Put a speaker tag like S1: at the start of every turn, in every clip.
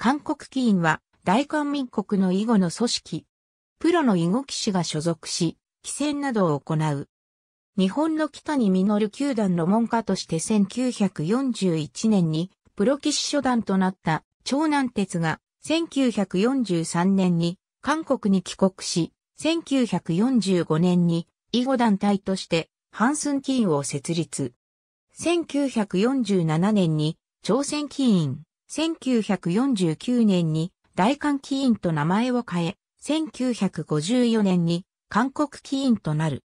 S1: 韓国棋院は大韓民国の囲碁の組織。プロの囲碁棋士が所属し、棋戦などを行う。日本の北に実る球団の門下として1941年にプロ棋士初段となった長南鉄が1943年に韓国に帰国し、1945年に囲碁団体としてハンスン棋院を設立。1947年に朝鮮棋院、1949年に大韓起因と名前を変え、1954年に韓国起因となる。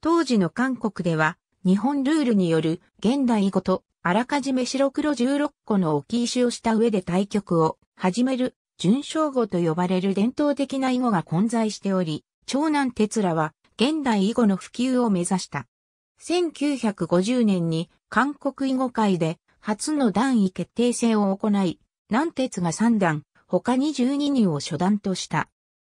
S1: 当時の韓国では日本ルールによる現代語とあらかじめ白黒16個の置き石をした上で対局を始める準称語と呼ばれる伝統的な囲碁が混在しており、長男哲らは現代囲碁の普及を目指した。1950年に韓国囲碁界で初の段位決定戦を行い、南鉄が3段、他に12人を初段とした。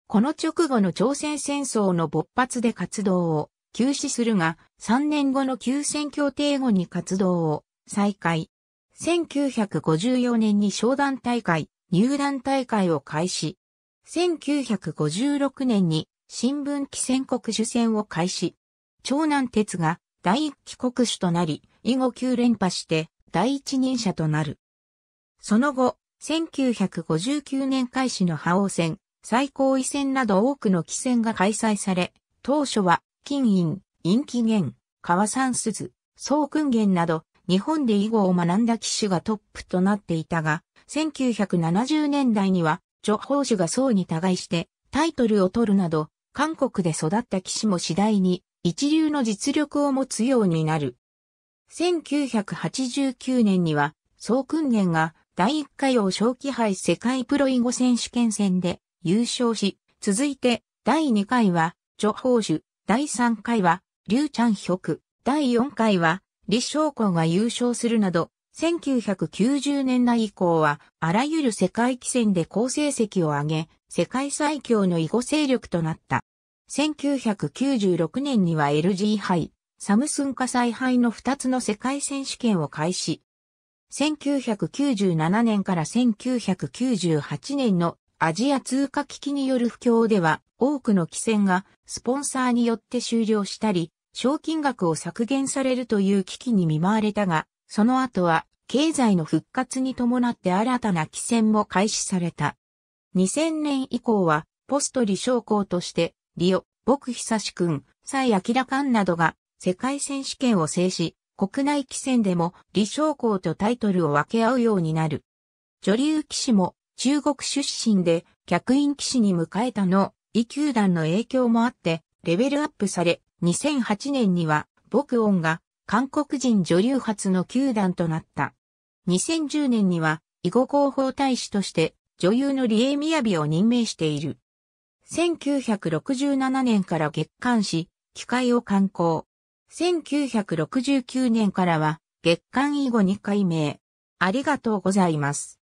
S1: この直後の朝鮮戦争の勃発で活動を休止するが、3年後の休戦協定後に活動を再開。1954年に商談大会、入団大会を開始。1956年に新聞記宣告主戦を開始。長男鉄が第一期国主となり、以後9連覇して第一人者となる。その後、1959年開始の覇王戦、最高位戦など多くの棋戦が開催され、当初は、金印、陰気元、川山鈴、総訓元など、日本で囲碁を学んだ騎手がトップとなっていたが、1970年代には、女法主が宋に互いして、タイトルを取るなど、韓国で育った騎士も次第に、一流の実力を持つようになる。1989年には、総訓練が第1回を小規杯世界プロ囲碁選手権戦で優勝し、続いて第2回は、ジョ・ホーシュ、第3回は、リュウ・チャンヒョク、第4回は、李コ光が優勝するなど、1990年代以降は、あらゆる世界棋戦で好成績を上げ、世界最強の囲碁勢力となった。1996年には LG 杯、サムスン化災灰の2つの世界選手権を開始。1997年から1998年のアジア通貨危機による不況では多くの汽船がスポンサーによって終了したり、賞金額を削減されるという危機に見舞われたが、その後は経済の復活に伴って新たな汽船も開始された。2000年以降はポストリ将校としてリオ、僕久志君、蔡明ンなどが世界選手権を制し、国内棋戦でも李昌光とタイトルを分け合うようになる。女流棋士も中国出身で客員棋士に迎えたの、異球団の影響もあって、レベルアップされ、2008年には、僕恩が韓国人女流初の球団となった。2010年には、囲碁広報大使として、女優のリエミヤビを任命している。1967年から月刊誌、機械を刊行。1969年からは月間以後に回名。ありがとうございます。